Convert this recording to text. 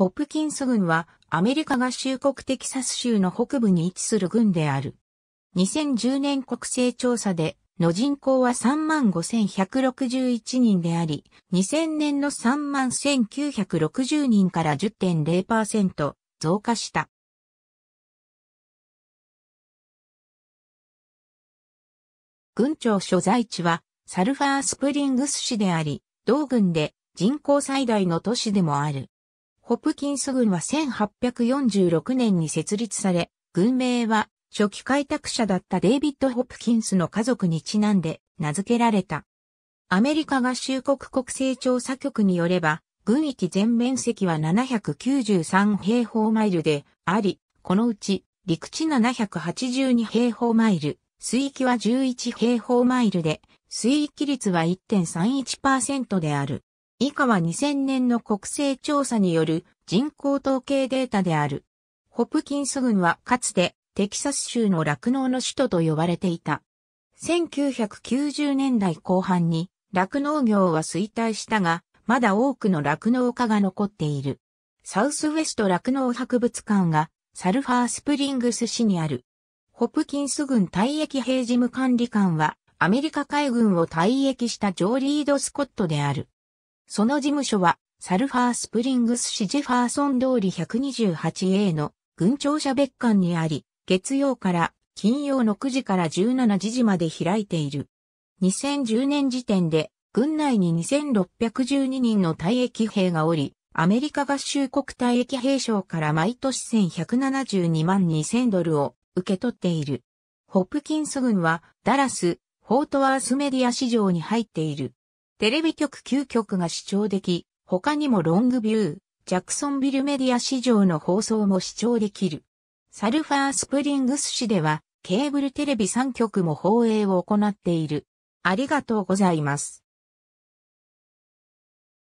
ホップキンス郡はアメリカ合衆国テキサス州の北部に位置する郡である。2010年国勢調査での人口は35,161人であり、2000年の31,960人から10.0%増加した。郡庁所在地はサルファースプリングス市であり、同郡で人口最大の都市でもある。ホプキンス軍は1846年に設立され、軍名は初期開拓者だったデイビッド・ホプキンスの家族にちなんで名付けられた。アメリカ合衆国国勢調査局によれば、軍域全面積は793平方マイルであり、このうち陸地782平方マイル、水域は11平方マイルで、水域率は1.31%である。以下は2000年の国勢調査による人口統計データである。ホプキンス郡はかつてテキサス州の落農の首都と呼ばれていた。1990年代後半に落農業は衰退したが、まだ多くの落農家が残っている。サウスウェスト落農博物館がサルファースプリングス市にある。ホプキンス郡退役兵事務管理官はアメリカ海軍を退役したジョー・リード・スコットである。その事務所は、サルファースプリングス市ジェファーソン通り 128A の軍庁舎別館にあり、月曜から金曜の9時から17時まで開いている。2010年時点で、軍内に2612人の退役兵がおり、アメリカ合衆国退役兵賞から毎年1172万2000ドルを受け取っている。ホップキンス軍は、ダラス、フォートワースメディア市場に入っている。テレビ局9局が視聴でき、他にもロングビュー、ジャクソンビルメディア市場の放送も視聴できる。サルファースプリングス市では、ケーブルテレビ3局も放映を行っている。ありがとうございます。